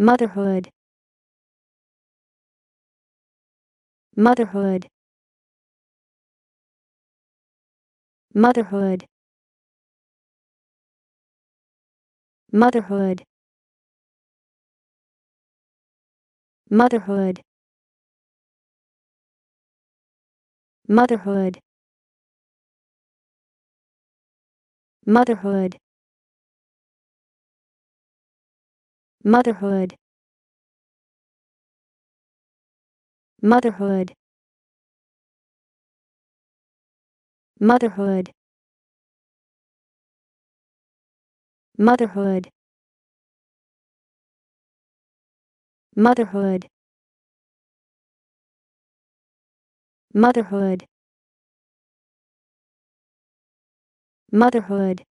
motherhood motherhood motherhood motherhood motherhood motherhood motherhood motherhood motherhood motherhood motherhood motherhood motherhood motherhood